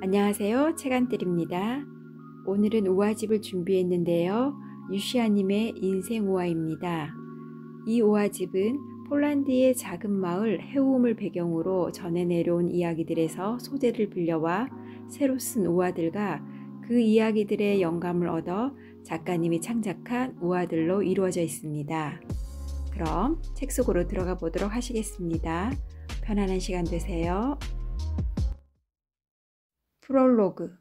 안녕하세요. 채간뜰입니다. 오늘은 우화집을 준비했는데요. 유시아님의 인생 우화입니다이우화집은 폴란드의 작은 마을 해움을 배경으로 전해 내려온 이야기들에서 소재를 빌려와 새로 쓴우화들과그 이야기들의 영감을 얻어 작가님이 창작한 우화들로 이루어져 있습니다. 그럼 책 속으로 들어가 보도록 하시겠습니다. 편안한 시간 되세요. 프롤로그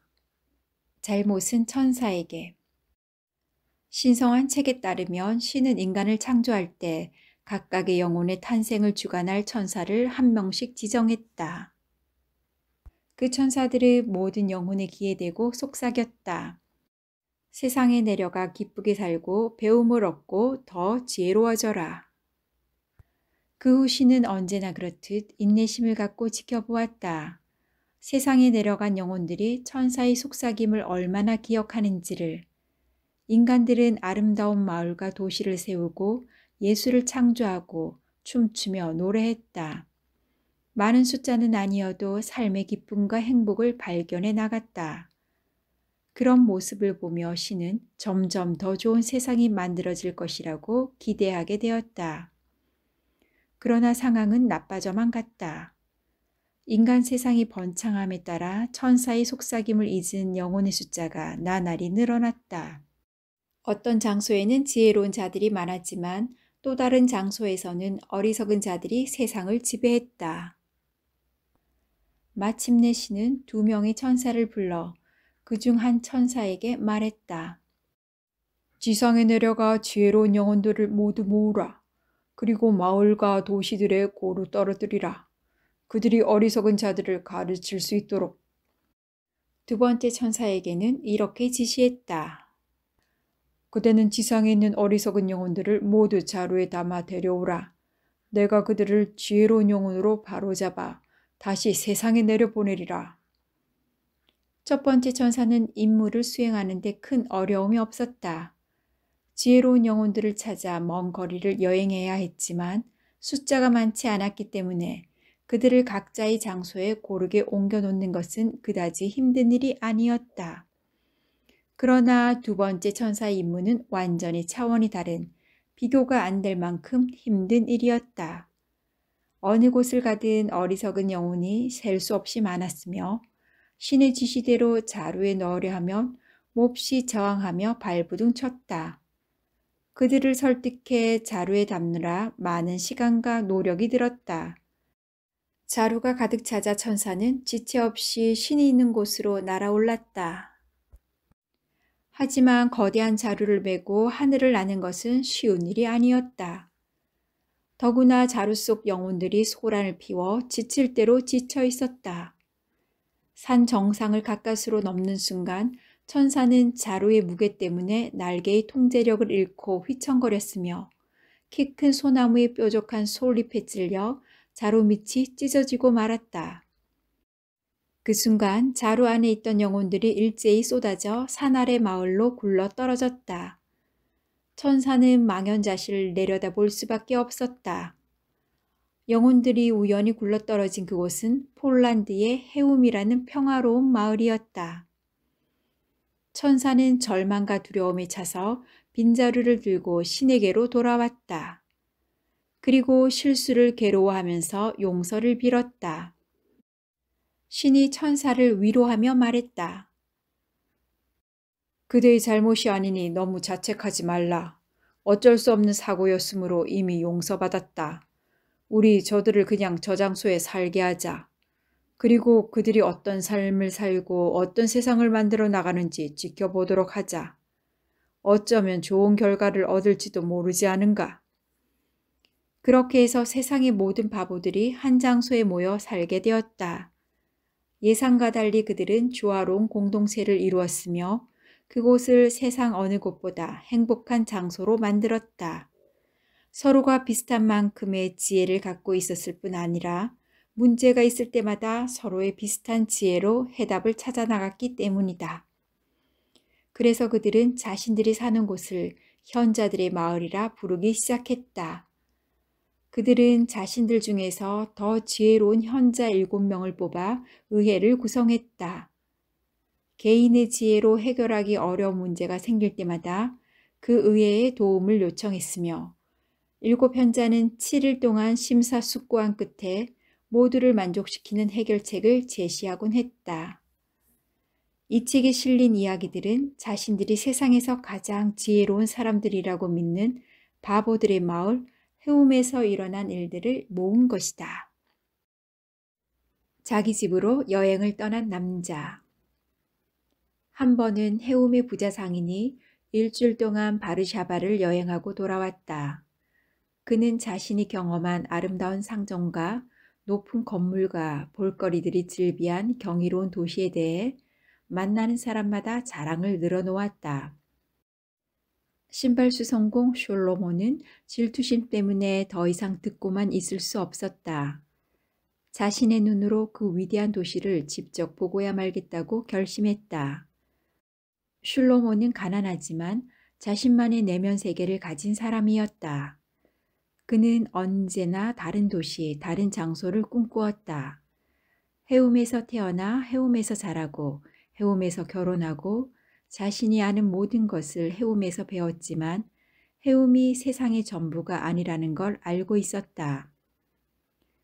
잘못은 천사에게 신성한 책에 따르면 신은 인간을 창조할 때 각각의 영혼의 탄생을 주관할 천사를 한 명씩 지정했다. 그 천사들의 모든 영혼에 기회되고 속삭였다. 세상에 내려가 기쁘게 살고 배움을 얻고 더 지혜로워져라. 그 후 신은 언제나 그렇듯 인내심을 갖고 지켜보았다. 세상에 내려간 영혼들이 천사의 속삭임을 얼마나 기억하는지를 인간들은 아름다운 마을과 도시를 세우고 예술을 창조하고 춤추며 노래했다. 많은 숫자는 아니어도 삶의 기쁨과 행복을 발견해 나갔다. 그런 모습을 보며 신은 점점 더 좋은 세상이 만들어질 것이라고 기대하게 되었다. 그러나 상황은 나빠져만 갔다. 인간 세상이 번창함에 따라 천사의 속삭임을 잊은 영혼의 숫자가 나날이 늘어났다. 어떤 장소에는 지혜로운 자들이 많았지만 또 다른 장소에서는 어리석은 자들이 세상을 지배했다. 마침내 신은 두 명의 천사를 불러 그 중 한 천사에게 말했다. 지상에 내려가 지혜로운 영혼들을 모두 모으라. 그리고 마을과 도시들의 고루 떨어뜨리라. 그들이 어리석은 자들을 가르칠 수 있도록. 두 번째 천사에게는 이렇게 지시했다. 그대는 지상에 있는 어리석은 영혼들을 모두 자루에 담아 데려오라. 내가 그들을 지혜로운 영혼으로 바로잡아 다시 세상에 내려보내리라. 첫 번째 천사는 임무를 수행하는데 큰 어려움이 없었다. 지혜로운 영혼들을 찾아 먼 거리를 여행해야 했지만 숫자가 많지 않았기 때문에 그들을 각자의 장소에 고르게 옮겨놓는 것은 그다지 힘든 일이 아니었다. 그러나 두 번째 천사 의 임무는 완전히 차원이 다른 비교가 안 될 만큼 힘든 일이었다. 어느 곳을 가든 어리석은 영혼이 셀 수 없이 많았으며 신의 지시대로 자루에 넣으려 하면 몹시 저항하며 발부둥 쳤다. 그들을 설득해 자루에 담느라 많은 시간과 노력이 들었다. 자루가 가득 차자 천사는 지체 없이 신이 있는 곳으로 날아올랐다. 하지만 거대한 자루를 메고 하늘을 나는 것은 쉬운 일이 아니었다. 더구나 자루 속 영혼들이 소란을 피워 지칠 대로 지쳐 있었다. 산 정상을 가까스로 넘는 순간 천사는 자루의 무게 때문에 날개의 통제력을 잃고 휘청거렸으며 키 큰 소나무의 뾰족한 솔잎에 찔려 자로 밑이 찢어지고 말았다. 그 순간 자루 안에 있던 영혼들이 일제히 쏟아져 산 아래 마을로 굴러 떨어졌다. 천사는 망연자실 내려다볼 수밖에 없었다. 영혼들이 우연히 굴러떨어진 그곳은 폴란드의 해움이라는 평화로운 마을이었다. 천사는 절망과 두려움에 차서 빈자루를 들고 신에게로 돌아왔다. 그리고 실수를 괴로워하면서 용서를 빌었다. 신이 천사를 위로하며 말했다. 그대의 잘못이 아니니 너무 자책하지 말라. 어쩔 수 없는 사고였으므로 이미 용서받았다. 우리 저들을 그냥 저 장소에 살게 하자. 그리고 그들이 어떤 삶을 살고 어떤 세상을 만들어 나가는지 지켜보도록 하자. 어쩌면 좋은 결과를 얻을지도 모르지 않은가. 그렇게 해서 세상의 모든 바보들이 한 장소에 모여 살게 되었다. 예상과 달리 그들은 조화로운 공동체를 이루었으며 그곳을 세상 어느 곳보다 행복한 장소로 만들었다. 서로가 비슷한 만큼의 지혜를 갖고 있었을 뿐 아니라 문제가 있을 때마다 서로의 비슷한 지혜로 해답을 찾아 나갔기 때문이다. 그래서 그들은 자신들이 사는 곳을 현자들의 마을이라 부르기 시작했다. 그들은 자신들 중에서 더 지혜로운 현자 7명을 뽑아 의회를 구성했다. 개인의 지혜로 해결하기 어려운 문제가 생길 때마다 그 의회의 도움을 요청했으며 일곱 현자는 7일 동안 심사숙고한 끝에 모두를 만족시키는 해결책을 제시하곤 했다. 이 책에 실린 이야기들은 자신들이 세상에서 가장 지혜로운 사람들이라고 믿는 바보들의 마을 해움에서 일어난 일들을 모은 것이다. 자기 집으로 여행을 떠난 남자. 한 번은 해움의 부자 상인이 일주일 동안 바르샤바를 여행하고 돌아왔다. 그는 자신이 경험한 아름다운 상점과 높은 건물과 볼거리들이 즐비한 경이로운 도시에 대해 만나는 사람마다 자랑을 늘어놓았다. 신발수 성공 솔로몬은 질투심 때문에 더 이상 듣고만 있을 수 없었다. 자신의 눈으로 그 위대한 도시를 직접 보고야 말겠다고 결심했다. 슐로몬은 가난하지만 자신만의 내면 세계를 가진 사람이었다. 그는 언제나 다른 도시, 다른 장소를 꿈꾸었다. 해움에서 태어나 해움에서 자라고 해움에서 결혼하고 자신이 아는 모든 것을 해움에서 배웠지만 해움이 세상의 전부가 아니라는 걸 알고 있었다.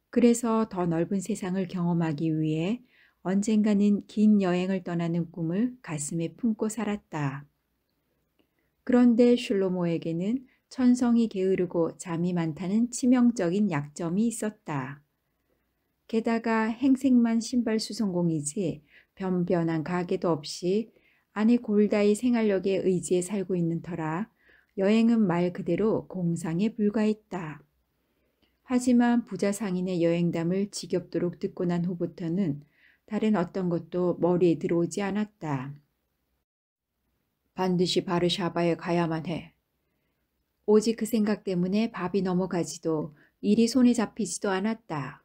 그래서 더 넓은 세상을 경험하기 위해 언젠가는 긴 여행을 떠나는 꿈을 가슴에 품고 살았다. 그런데 슐로모에게는 천성이 게으르고 잠이 많다는 치명적인 약점이 있었다. 게다가 행색만 신발 수성공이지 변변한 가게도 없이 아내 골다의 생활력에 의지해 살고 있는 터라 여행은 말 그대로 공상에 불과했다. 하지만 부자 상인의 여행담을 지겹도록 듣고 난 후부터는 다른 어떤 것도 머리에 들어오지 않았다. 반드시 바르샤바에 가야만 해. 오직 그 생각 때문에 밥이 넘어가지도 일이 손에 잡히지도 않았다.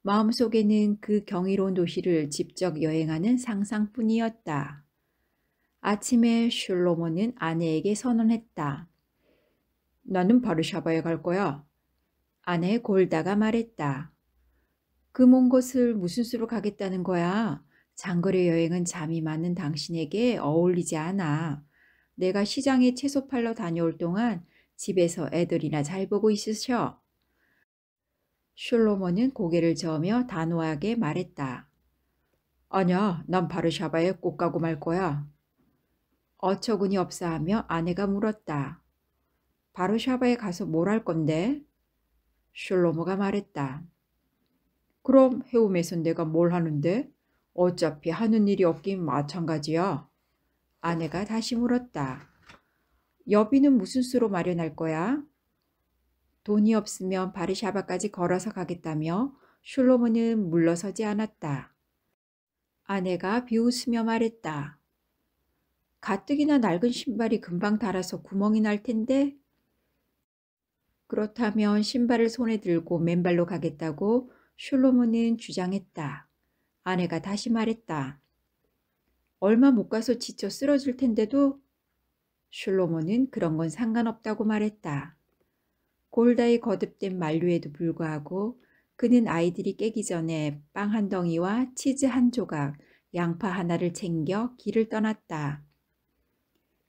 마음속에는 그 경이로운 도시를 직접 여행하는 상상뿐이었다. 아침에 슐로몬은 아내에게 선언했다. 나는 바르샤바에 갈 거야. 아내 골다가 말했다. 그 먼 곳을 무슨 수로 가겠다는 거야? 장거리 여행은 잠이 많은 당신에게 어울리지 않아. 내가 시장에 채소 팔러 다녀올 동안 집에서 애들이나 잘 보고 있으셔. 슐로몬은 고개를 저으며 단호하게 말했다. 아냐, 난 바르샤바에 꼭 가고 말 거야. 어처구니 없어 하며 아내가 물었다. 바로샤바에 가서 뭘 할 건데? 슐로모가 말했다. 그럼 해움에선 내가 뭘 하는데? 어차피 하는 일이 없긴 마찬가지야. 아내가 다시 물었다. 여비는 무슨 수로 마련할 거야? 돈이 없으면 바르샤바까지 걸어서 가겠다며 슐로모는 물러서지 않았다. 아내가 비웃으며 말했다. 가뜩이나 낡은 신발이 금방 닳아서 구멍이 날 텐데? 그렇다면 신발을 손에 들고 맨발로 가겠다고 슐로몬은 주장했다. 아내가 다시 말했다. 얼마 못 가서 지쳐 쓰러질 텐데도 슐로몬은 그런 건 상관없다고 말했다. 골다의 거듭된 만류에도 불구하고 그는 아이들이 깨기 전에 빵 한 덩이와 치즈 한 조각, 양파 하나를 챙겨 길을 떠났다.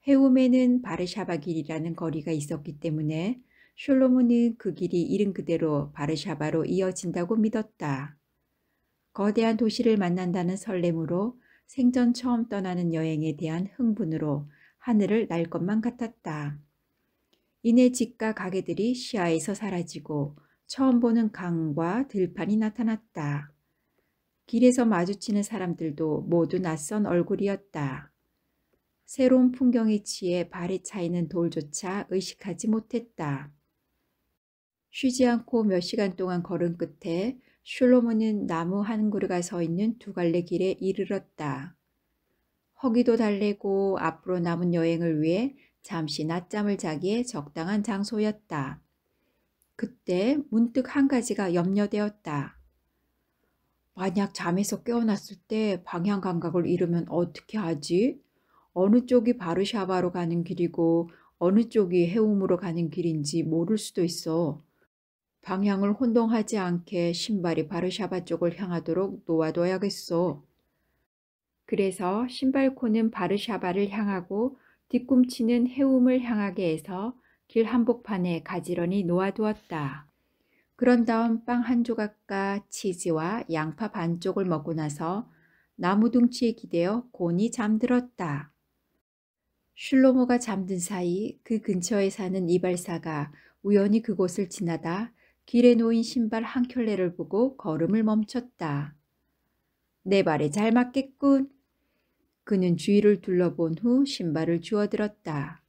헤움에는 바르샤바 길이라는 거리가 있었기 때문에 솔로몬은 그 길이 이름 그대로 바르샤바로 이어진다고 믿었다. 거대한 도시를 만난다는 설렘으로 생전 처음 떠나는 여행에 대한 흥분으로 하늘을 날 것만 같았다. 이내 집과 가게들이 시야에서 사라지고 처음 보는 강과 들판이 나타났다. 길에서 마주치는 사람들도 모두 낯선 얼굴이었다. 새로운 풍경에 취해 발이 차이는 돌조차 의식하지 못했다. 쉬지 않고 몇 시간 동안 걸은 끝에 슐로몬은 나무 한 그루가 서 있는 두 갈래 길에 이르렀다. 허기도 달래고 앞으로 남은 여행을 위해 잠시 낮잠을 자기에 적당한 장소였다. 그때 문득 한 가지가 염려되었다. 만약 잠에서 깨어났을 때 방향 감각을 잃으면 어떻게 하지? 어느 쪽이 바르샤바로 가는 길이고 어느 쪽이 해움으로 가는 길인지 모를 수도 있어. 방향을 혼동하지 않게 신발이 바르샤바 쪽을 향하도록 놓아둬야겠어. 그래서 신발코는 바르샤바를 향하고 뒤꿈치는 해움을 향하게 해서 길 한복판에 가지런히 놓아두었다. 그런 다음 빵 한 조각과 치즈와 양파 반쪽을 먹고 나서 나무 둥치에 기대어 곤히 잠들었다. 슐로모가 잠든 사이 그 근처에 사는 이발사가 우연히 그곳을 지나다 길에 놓인 신발 한 켤레를 보고 걸음을 멈췄다. 내 발에 잘 맞겠군. 그는 주위를 둘러본 후 신발을 주워들었다.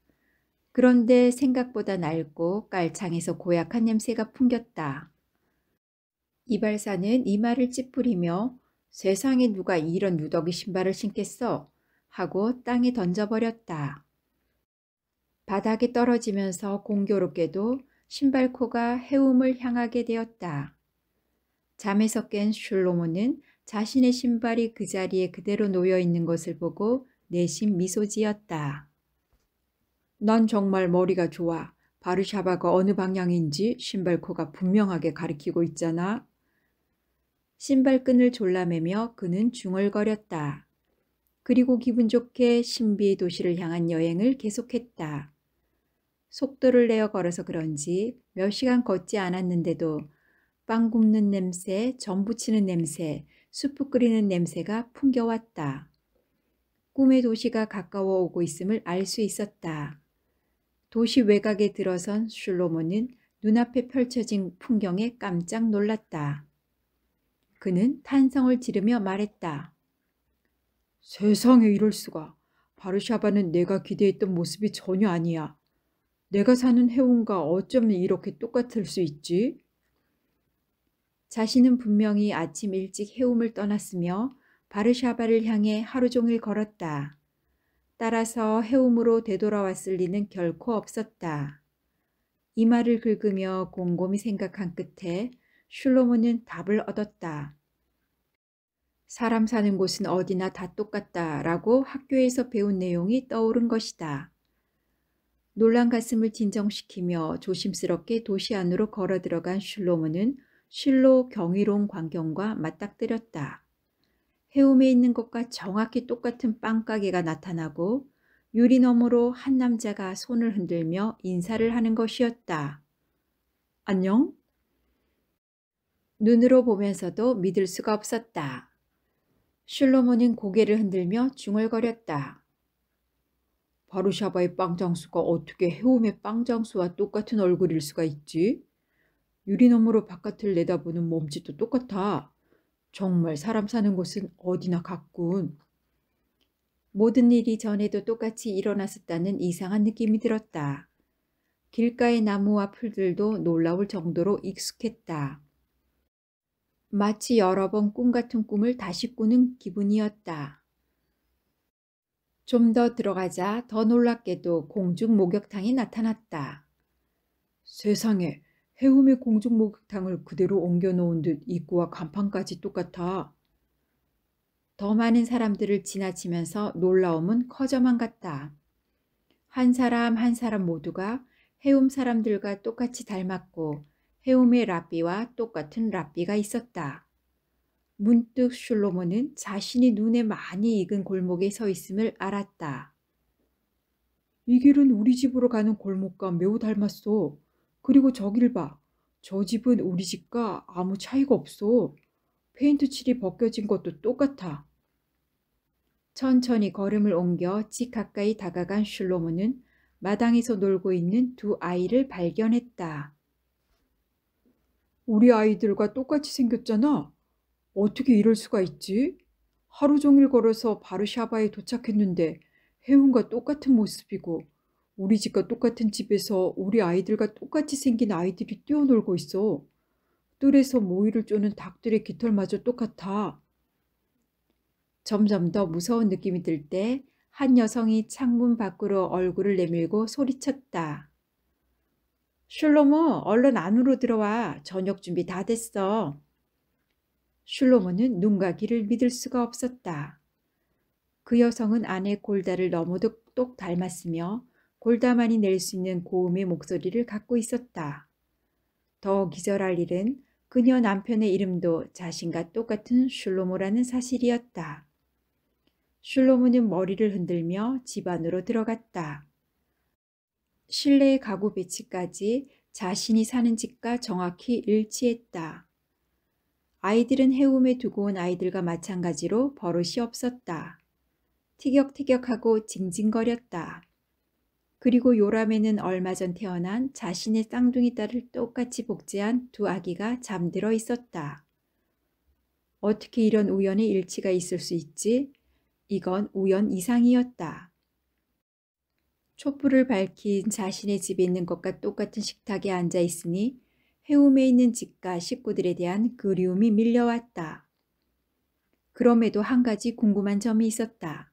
그런데 생각보다 낡고 깔창에서 고약한 냄새가 풍겼다. 이발사는 이마를 찌푸리며 세상에 누가 이런 누더기 신발을 신겠어? 하고 땅에 던져버렸다. 바닥에 떨어지면서 공교롭게도 신발코가 해움을 향하게 되었다. 잠에서 깬 슐로몬은 자신의 신발이 그 자리에 그대로 놓여 있는 것을 보고 내심 미소 지었다. 넌 정말 머리가 좋아. 바르샤바가 어느 방향인지 신발코가 분명하게 가리키고 있잖아. 신발끈을 졸라매며 그는 중얼거렸다. 그리고 기분 좋게 신비 의 도시를 향한 여행을 계속했다. 속도를 내어 걸어서 그런지 몇 시간 걷지 않았는데도 빵 굽는 냄새, 전 부치는 냄새, 수프 끓이는 냄새가 풍겨왔다. 꿈의 도시가 가까워 오고 있음을 알 수 있었다. 도시 외곽에 들어선 슐로몬은 눈앞에 펼쳐진 풍경에 깜짝 놀랐다. 그는 탄성을 지르며 말했다. 세상에 이럴 수가. 바르샤바는 내가 기대했던 모습이 전혀 아니야. 내가 사는 해운과 어쩜 이렇게 똑같을 수 있지? 자신은 분명히 아침 일찍 해움을 떠났으며 바르샤바를 향해 하루 종일 걸었다. 따라서 해움으로 되돌아왔을 리는 결코 없었다. 이 말을 긁으며 곰곰이 생각한 끝에 슐로몬은 답을 얻었다. 사람 사는 곳은 어디나 다 똑같다 라고 학교에서 배운 내용이 떠오른 것이다. 놀란 가슴을 진정시키며 조심스럽게 도시 안으로 걸어 들어간 슐로문는 실로 경이로운 광경과 맞닥뜨렸다. 해움에 있는 것과 정확히 똑같은 빵가게가 나타나고 유리 너머로 한 남자가 손을 흔들며 인사를 하는 것이었다. 안녕? 눈으로 보면서도 믿을 수가 없었다. 실로몬은 고개를 흔들며 중얼거렸다. 바르샤바의 빵장수가 어떻게 해움의 빵장수와 똑같은 얼굴일 수가 있지? 유리너머로 바깥을 내다보는 몸짓도 똑같아. 정말 사람 사는 곳은 어디나 같군. 모든 일이 전에도 똑같이 일어났었다는 이상한 느낌이 들었다. 길가의 나무와 풀들도 놀라울 정도로 익숙했다. 마치 여러 번 꿈 같은 꿈을 다시 꾸는 기분이었다. 좀 더 들어가자 더 놀랍게도 공중 목욕탕이 나타났다. 세상에 해움의 공중 목욕탕을 그대로 옮겨놓은 듯 입구와 간판까지 똑같아. 더 많은 사람들을 지나치면서 놀라움은 커져만 갔다. 한 사람 한 사람 모두가 해움 사람들과 똑같이 닮았고 헤움의 랍비와 똑같은 랍비가 있었다. 문득 슐로몬은 자신이 눈에 많이 익은 골목에 서 있음을 알았다. 이 길은 우리 집으로 가는 골목과 매우 닮았소. 그리고 저길 봐. 저 집은 우리 집과 아무 차이가 없소. 페인트 칠이 벗겨진 것도 똑같아. 천천히 걸음을 옮겨 집 가까이 다가간 슐로몬은 마당에서 놀고 있는 두 아이를 발견했다. 우리 아이들과 똑같이 생겼잖아. 어떻게 이럴 수가 있지? 하루 종일 걸어서 바르샤바에 도착했는데 해운과 똑같은 모습이고 우리 집과 똑같은 집에서 우리 아이들과 똑같이 생긴 아이들이 뛰어놀고 있어. 뜰에서 모이를 쪼는 닭들의 깃털마저 똑같아. 점점 더 무서운 느낌이 들 때 한 여성이 창문 밖으로 얼굴을 내밀고 소리쳤다. 슐로모 얼른 안으로 들어와 저녁 준비 다 됐어. 슐로모는 눈과 귀를 믿을 수가 없었다. 그 여성은 아내 골다를 너무도 똑 닮았으며 골다만이 낼 수 있는 고음의 목소리를 갖고 있었다. 더 기절할 일은 그녀 남편의 이름도 자신과 똑같은 슐로모라는 사실이었다. 슐로모는 머리를 흔들며 집 안으로 들어갔다. 실내 의 가구 배치까지 자신이 사는 집과 정확히 일치했다. 아이들은 해움에 두고 온 아이들과 마찬가지로 버릇이 없었다. 티격태격하고 징징거렸다. 그리고 요람에는 얼마 전 태어난 자신의 쌍둥이 딸을 똑같이 복제한 두 아기가 잠들어 있었다. 어떻게 이런 우연의 일치가 있을 수 있지? 이건 우연 이상이었다. 촛불을 밝힌 자신의 집에 있는 것과 똑같은 식탁에 앉아 있으니 해움에 있는 집과 식구들에 대한 그리움이 밀려왔다. 그럼에도 한 가지 궁금한 점이 있었다.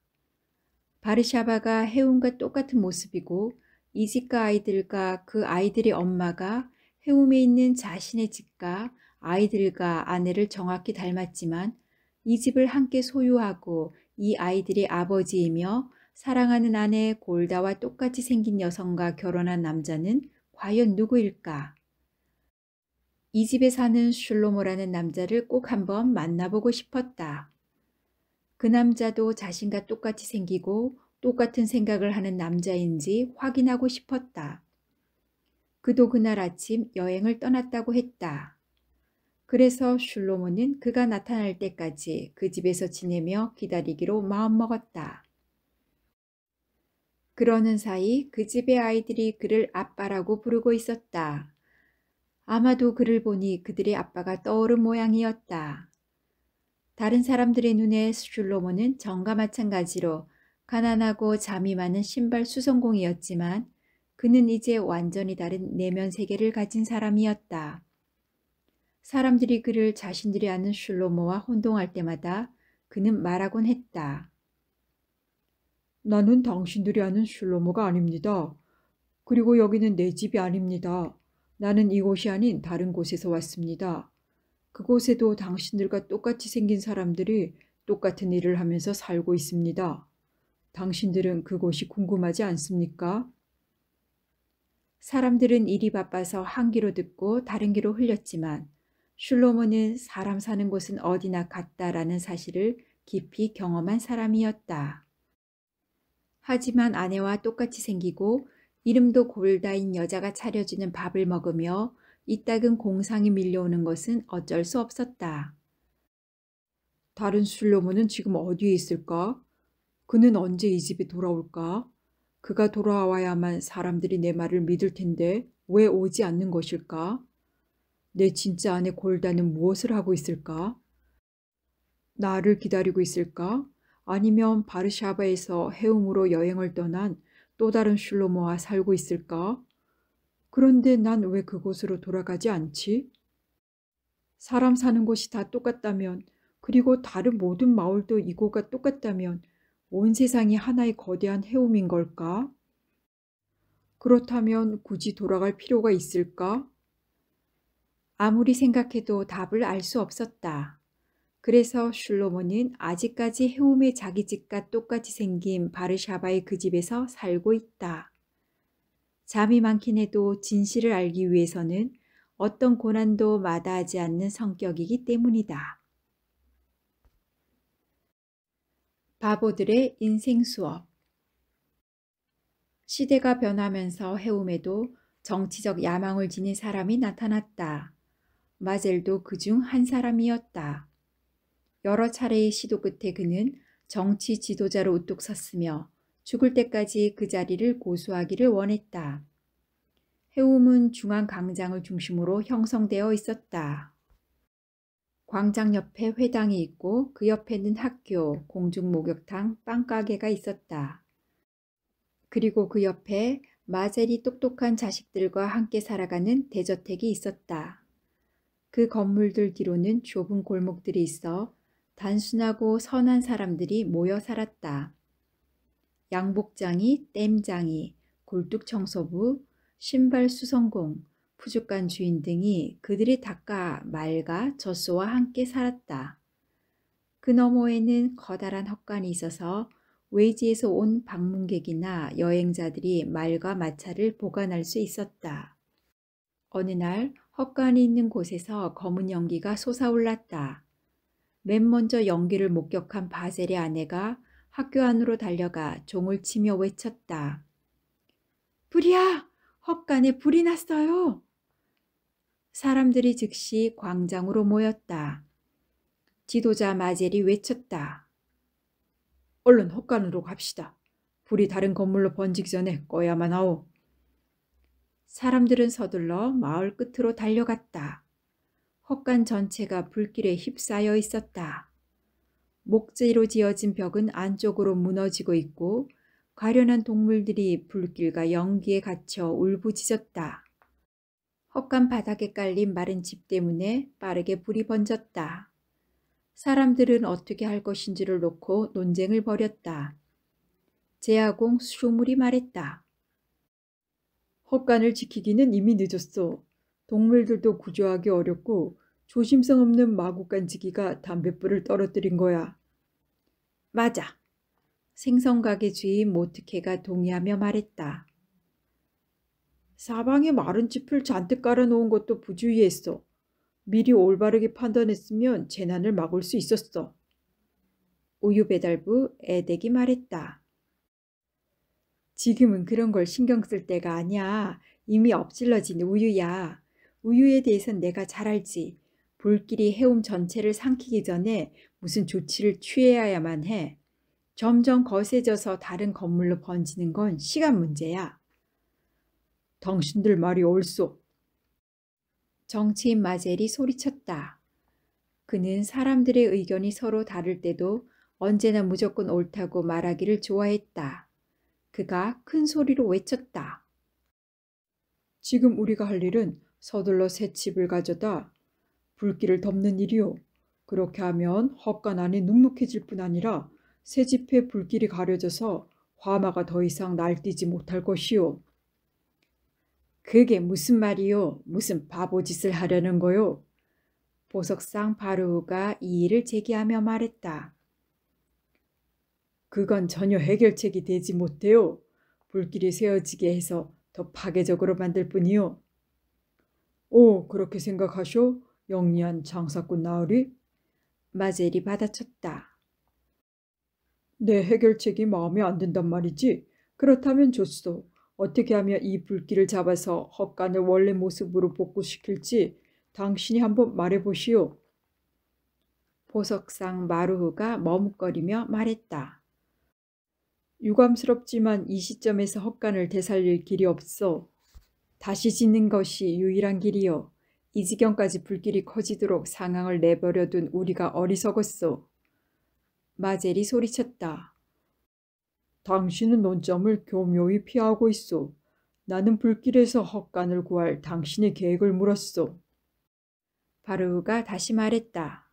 바르샤바가 해움과 똑같은 모습이고 이 집과 아이들과 그 아이들의 엄마가 해움에 있는 자신의 집과 아이들과 아내를 정확히 닮았지만 이 집을 함께 소유하고 이 아이들의 아버지이며 사랑하는 아내 골다와 똑같이 생긴 여성과 결혼한 남자는 과연 누구일까? 이 집에 사는 슐로모라는 남자를 꼭 한번 만나보고 싶었다. 그 남자도 자신과 똑같이 생기고 똑같은 생각을 하는 남자인지 확인하고 싶었다. 그도 그날 아침 여행을 떠났다고 했다. 그래서 슐로몬는 그가 나타날 때까지 그 집에서 지내며 기다리기로 마음먹었다. 그러는 사이 그 집의 아이들이 그를 아빠라고 부르고 있었다. 아마도 그를 보니 그들의 아빠가 떠오른 모양이었다. 다른 사람들의 눈에 술로몬은 정과 마찬가지로 가난하고 잠이 많은 신발 수성공이었지만 그는 이제 완전히 다른 내면 세계를 가진 사람이었다. 사람들이 그를 자신들이 아는 슐로모와 혼동할 때마다 그는 말하곤 했다. 나는 당신들이 아는 슐로모가 아닙니다. 그리고 여기는 내 집이 아닙니다. 나는 이곳이 아닌 다른 곳에서 왔습니다. 그곳에도 당신들과 똑같이 생긴 사람들이 똑같은 일을 하면서 살고 있습니다. 당신들은 그곳이 궁금하지 않습니까? 사람들은 일이 바빠서 한 귀로 듣고 다른 귀로 흘렸지만 슐로몬는 사람 사는 곳은 어디나 같다라는 사실을 깊이 경험한 사람이었다. 하지만 아내와 똑같이 생기고 이름도 골다인 여자가 차려주는 밥을 먹으며 이따금 공상이 밀려오는 것은 어쩔 수 없었다. 다른 술로몬은 지금 어디에 있을까? 그는 언제 이 집에 돌아올까? 그가 돌아와야만 사람들이 내 말을 믿을 텐데 왜 오지 않는 것일까? 내 진짜 아내 골다는 무엇을 하고 있을까? 나를 기다리고 있을까? 아니면 바르샤바에서 해움으로 여행을 떠난 또 다른 슐로모와 살고 있을까? 그런데 난 왜 그곳으로 돌아가지 않지? 사람 사는 곳이 다 똑같다면 그리고 다른 모든 마을도 이곳과 똑같다면 온 세상이 하나의 거대한 해움인 걸까? 그렇다면 굳이 돌아갈 필요가 있을까? 아무리 생각해도 답을 알 수 없었다. 그래서 슐로몬은 아직까지 헤움의 자기 집과 똑같이 생긴 바르샤바의 그 집에서 살고 있다. 잠이 많긴 해도 진실을 알기 위해서는 어떤 고난도 마다하지 않는 성격이기 때문이다. 바보들의 인생 수업 시대가 변하면서 해움에도 정치적 야망을 지닌 사람이 나타났다. 마젤도 그 중 한 사람이었다. 여러 차례의 시도 끝에 그는 정치 지도자로 우뚝 섰으며 죽을 때까지 그 자리를 고수하기를 원했다. 해움은 중앙 광장을 중심으로 형성되어 있었다. 광장 옆에 회당이 있고 그 옆에는 학교, 공중목욕탕, 빵가게가 있었다. 그리고 그 옆에 마젤이 똑똑한 자식들과 함께 살아가는 대저택이 있었다. 그 건물들 뒤로는 좁은 골목들이 있어 단순하고 선한 사람들이 모여 살았다. 양복장이, 땜장이, 굴뚝청소부 신발 수성공, 푸줏간 주인 등이 그들이 닭과 말과 젖소와 함께 살았다. 그 너머에는 커다란 헛간이 있어서 외지에서 온 방문객이나 여행자들이 말과 마차를 보관할 수 있었다. 어느 날 헛간이 있는 곳에서 검은 연기가 솟아올랐다. 맨 먼저 연기를 목격한 바셀의 아내가 학교 안으로 달려가 종을 치며 외쳤다. 불이야! 헛간에 불이 났어요! 사람들이 즉시 광장으로 모였다. 지도자 마젤이 외쳤다. 얼른 헛간으로 갑시다. 불이 다른 건물로 번지기 전에 꺼야만 하오. 사람들은 서둘러 마을 끝으로 달려갔다. 헛간 전체가 불길에 휩싸여 있었다. 목재로 지어진 벽은 안쪽으로 무너지고 있고 가련한 동물들이 불길과 연기에 갇혀 울부짖었다. 헛간 바닥에 깔린 마른 집 때문에 빠르게 불이 번졌다. 사람들은 어떻게 할 것인지를 놓고 논쟁을 벌였다. 제아공 수물이 말했다. 헛간을 지키기는 이미 늦었어. 동물들도 구조하기 어렵고 조심성 없는 마구간지기가 담뱃불을 떨어뜨린 거야. 맞아. 생선가게 주인 모트케가 동의하며 말했다. 사방에 마른 짚을 잔뜩 깔아놓은 것도 부주의했어. 미리 올바르게 판단했으면 재난을 막을 수 있었어. 우유 배달부 애댁이 말했다. 지금은 그런 걸 신경 쓸 때가 아니야. 이미 엎질러진 우유야. 우유에 대해선 내가 잘 알지. 불길이 해움 전체를 삼키기 전에 무슨 조치를 취해야만 해. 점점 거세져서 다른 건물로 번지는 건 시간 문제야. 당신들 말이 옳소. 정치인 마젤이 소리쳤다. 그는 사람들의 의견이 서로 다를 때도 언제나 무조건 옳다고 말하기를 좋아했다. 그가 큰 소리로 외쳤다. 지금 우리가 할 일은 서둘러 새 집을 가져다 불길을 덮는 일이요. 그렇게 하면 헛간 안이 눅눅해질 뿐 아니라 새집에 불길이 가려져서 화마가 더 이상 날뛰지 못할 것이오 그게 무슨 말이요? 무슨 바보짓을 하려는 거요? 보석상 바르가이 일을 제기하며 말했다. 그건 전혀 해결책이 되지 못해요. 불길이 세워지게 해서 더 파괴적으로 만들 뿐이요. 오, 그렇게 생각하쇼? 영리한 장사꾼 나으리 마젤이 받아쳤다. 내 해결책이 마음에 안 든단 말이지. 그렇다면 좋소. 어떻게 하면 이 불길을 잡아서 헛간을 원래 모습으로 복구시킬지 당신이 한번 말해보시오. 보석상 마루후가 머뭇거리며 말했다. 유감스럽지만 이 시점에서 헛간을 되살릴 길이 없어. 다시 짓는 것이 유일한 길이요. 이 지경까지 불길이 커지도록 상황을 내버려둔 우리가 어리석었소. 마젤이 소리쳤다. 당신은 논점을 교묘히 피하고 있소. 나는 불길에서 헛간을 구할 당신의 계획을 물었소. 바르우가 다시 말했다.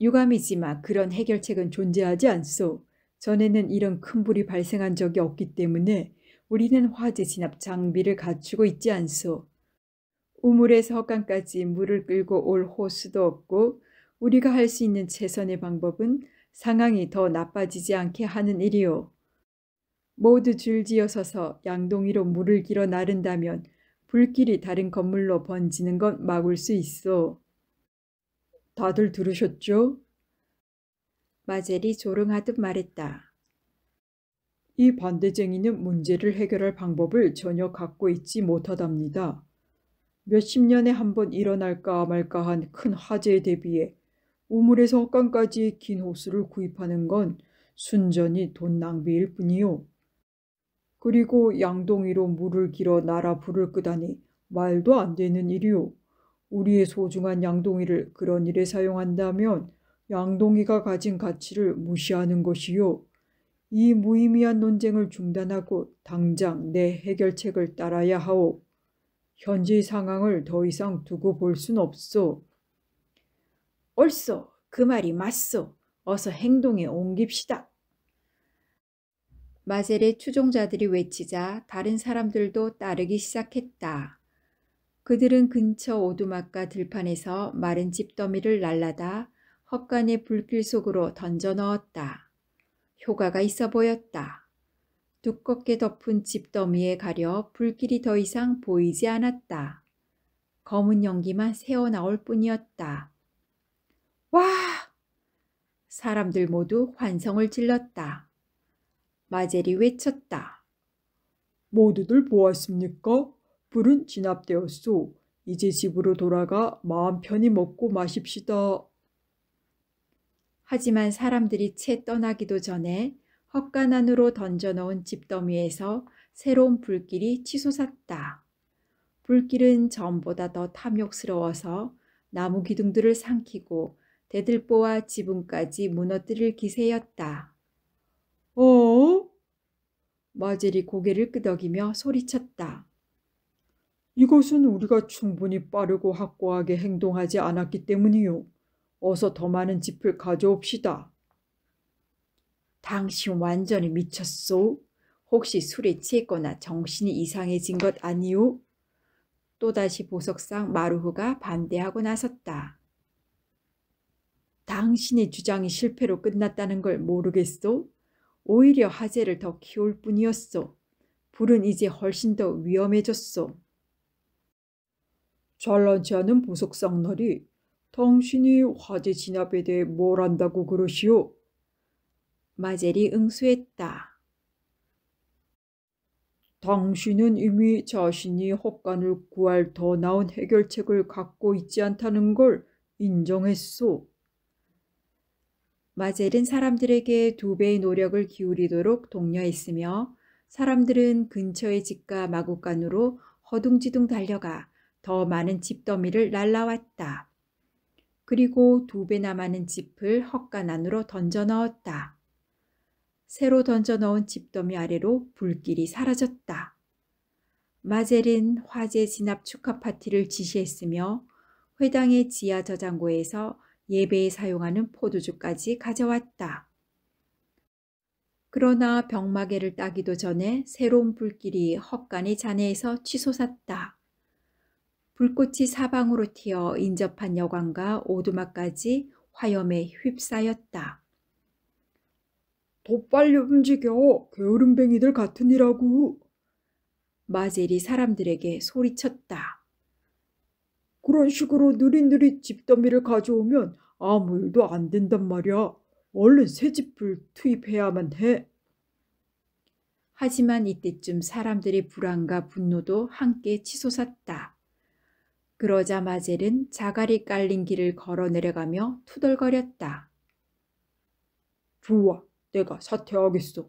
유감이지만 그런 해결책은 존재하지 않소. 전에는 이런 큰 불이 발생한 적이 없기 때문에 우리는 화재 진압 장비를 갖추고 있지 않소. 우물에서 헛간까지 물을 끌고 올 호수도 없고 우리가 할 수 있는 최선의 방법은 상황이 더 나빠지지 않게 하는 일이오 모두 줄지어 서서 양동이로 물을 길어 나른다면 불길이 다른 건물로 번지는 건 막을 수 있어. 다들 들으셨죠? 마젤이 조롱하듯 말했다. 이 반대쟁이는 문제를 해결할 방법을 전혀 갖고 있지 못하답니다. 몇십 년에 한 번 일어날까 말까한 큰 화재에 대비해 우물에서 헛간까지 긴 호수를 구입하는 건 순전히 돈 낭비일 뿐이요. 그리고 양동이로 물을 길어 날아 불을 끄다니 말도 안 되는 일이요. 우리의 소중한 양동이를 그런 일에 사용한다면 양동이가 가진 가치를 무시하는 것이요. 이 무의미한 논쟁을 중단하고 당장 내 해결책을 따라야 하오. 현지 상황을 더 이상 두고 볼 순 없소. 옳소. 그 말이 맞소. 어서 행동에 옮깁시다. 마젤의 추종자들이 외치자 다른 사람들도 따르기 시작했다. 그들은 근처 오두막과 들판에서 마른 집더미를 날라다 헛간의 불길 속으로 던져 넣었다. 효과가 있어 보였다. 두껍게 덮은 집더미에 가려 불길이 더 이상 보이지 않았다. 검은 연기만 새어나올 뿐이었다. 와! 사람들 모두 환성을 질렀다. 마젤이 외쳤다. 모두들 보았습니까? 불은 진압되었소. 이제 집으로 돌아가 마음 편히 먹고 마십시다. 하지만 사람들이 채 떠나기도 전에 헛간 안으로 던져놓은 집더미에서 새로운 불길이 치솟았다. 불길은 전보다 더 탐욕스러워서 나무 기둥들을 삼키고 대들보와 지붕까지 무너뜨릴 기세였다. 어? 마젤이 고개를 끄덕이며 소리쳤다. 이것은 우리가 충분히 빠르고 확고하게 행동하지 않았기 때문이요. 어서 더 많은 짚을 가져옵시다. 당신 완전히 미쳤소? 혹시 술에 취했거나 정신이 이상해진 것 아니오? 또다시 보석상 마루후가 반대하고 나섰다. 당신의 주장이 실패로 끝났다는 걸 모르겠소? 오히려 화재를 더 키울 뿐이었소. 불은 이제 훨씬 더 위험해졌소. 잘난치 않은 보석상날이 당신이 화재 진압에 대해 뭘 안다고 그러시오? 마젤이 응수했다. 당신은 이미 자신이 헛간을 구할 더 나은 해결책을 갖고 있지 않다는 걸 인정했소. 마젤은 사람들에게 두 배의 노력을 기울이도록 독려했으며 사람들은 근처의 집과 마구간으로 허둥지둥 달려가 더 많은 집더미를 날라왔다. 그리고 두 배나 많은 집을 헛간 안으로 던져 넣었다. 새로 던져 놓은 집더미 아래로 불길이 사라졌다. 마젤은 화재 진압 축하 파티를 지시했으며 회당의 지하 저장고에서 예배에 사용하는 포도주까지 가져왔다. 그러나 병마개를 따기도 전에 새로운 불길이 헛간의 잔해에서 치솟았다. 불꽃이 사방으로 튀어 인접한 여관과 오두막까지 화염에 휩싸였다. 더 빨리 움직여 게으름뱅이들 같으니라고. 마젤이 사람들에게 소리쳤다. 그런 식으로 느릿느릿 집더미를 가져오면 아무 일도 안 된단 말이야. 얼른 새집을 투입해야만 해. 하지만 이때쯤 사람들의 불안과 분노도 함께 치솟았다. 그러자 마젤은 자갈이 깔린 길을 걸어 내려가며 투덜거렸다. 좋아, 내가 사퇴하겠어.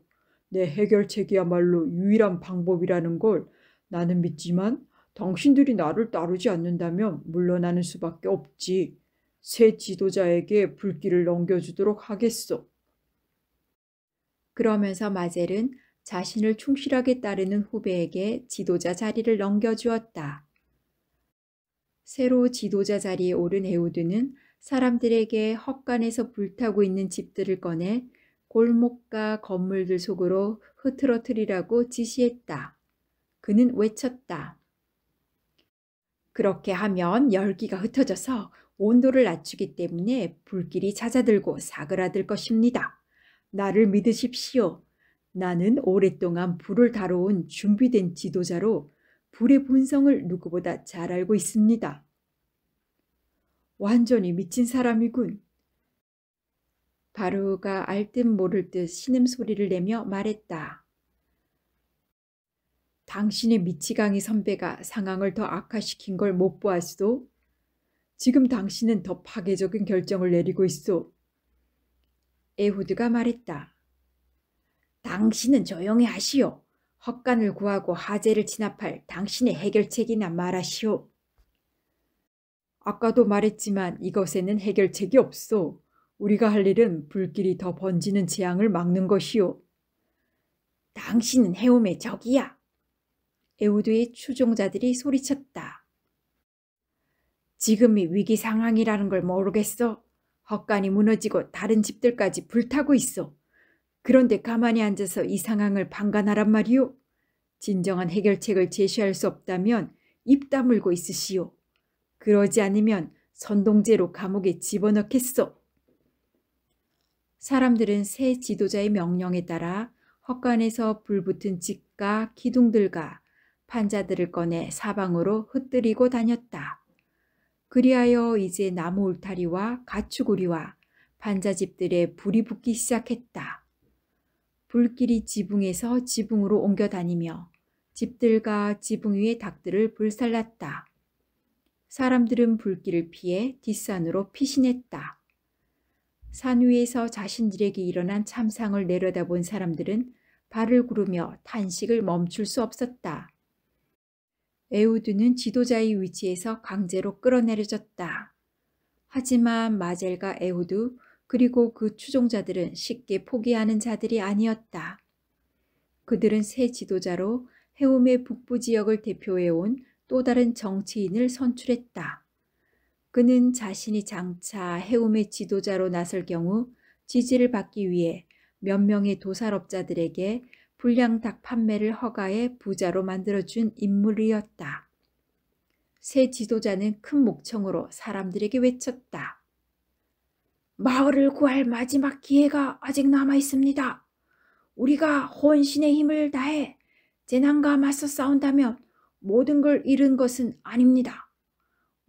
내 해결책이야말로 유일한 방법이라는 걸 나는 믿지만 당신들이 나를 따르지 않는다면 물러나는 수밖에 없지. 새 지도자에게 불길을 넘겨주도록 하겠어. 그러면서 마젤은 자신을 충실하게 따르는 후배에게 지도자 자리를 넘겨주었다. 새로 지도자 자리에 오른 에우드는 사람들에게 헛간에서 불타고 있는 집들을 꺼내 골목과 건물들 속으로 흐트러뜨리라고 지시했다. 그는 외쳤다. 그렇게 하면 열기가 흩어져서 온도를 낮추기 때문에 불길이 찾아들고 사그라들 것입니다. 나를 믿으십시오. 나는 오랫동안 불을 다뤄온 준비된 지도자로 불의 본성을 누구보다 잘 알고 있습니다. 완전히 미친 사람이군. 바루가 알 듯 모를 듯 신음소리를 내며 말했다. 당신의 미치강이 선배가 상황을 더 악화시킨 걸 못 보았소? 지금 당신은 더 파괴적인 결정을 내리고 있소. 에후드가 말했다. 당신은 조용히 하시오. 헛간을 구하고 하재를 진압할 당신의 해결책이나 말하시오. 아까도 말했지만 이것에는 해결책이 없소. 우리가 할 일은 불길이 더 번지는 재앙을 막는 것이오 당신은 해움의 적이야. 에우드의 추종자들이 소리쳤다. 지금이 위기 상황이라는 걸 모르겠어. 헛간이 무너지고 다른 집들까지 불타고 있어. 그런데 가만히 앉아서 이 상황을 방관하란 말이오. 진정한 해결책을 제시할 수 없다면 입 다물고 있으시오. 그러지 않으면 선동제로 감옥에 집어넣겠소. 사람들은 새 지도자의 명령에 따라 헛간에서 불붙은 집과 기둥들과 판자들을 꺼내 사방으로 흩뜨리고 다녔다. 그리하여 이제 나무 울타리와 가축우리와 판자집들의 불이 붙기 시작했다. 불길이 지붕에서 지붕으로 옮겨 다니며 집들과 지붕 위의 닭들을 불살랐다. 사람들은 불길을 피해 뒷산으로 피신했다. 산 위에서 자신들에게 일어난 참상을 내려다본 사람들은 발을 구르며 탄식을 멈출 수 없었다. 에우드는 지도자의 위치에서 강제로 끌어내려졌다. 하지만 마젤과 에우드 그리고 그 추종자들은 쉽게 포기하는 자들이 아니었다. 그들은 새 지도자로 해움의 북부 지역을 대표해온 또 다른 정치인을 선출했다. 그는 자신이 장차 해움의 지도자로 나설 경우 지지를 받기 위해 몇 명의 도살업자들에게 불량 닭 판매를 허가해 부자로 만들어준 인물이었다. 새 지도자는 큰 목청으로 사람들에게 외쳤다. 마을을 구할 마지막 기회가 아직 남아 있습니다. 우리가 혼신의 힘을 다해 재난과 맞서 싸운다면 모든 걸 잃은 것은 아닙니다.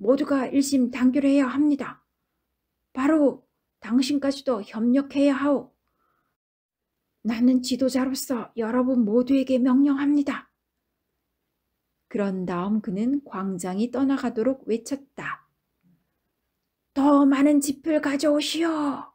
모두가 일심 단결해야 합니다. 바로 당신까지도 협력해야 하오. 나는 지도자로서 여러분 모두에게 명령합니다. 그런 다음 그는 광장이 떠나가도록 외쳤다. 더 많은 짚을 가져오시오.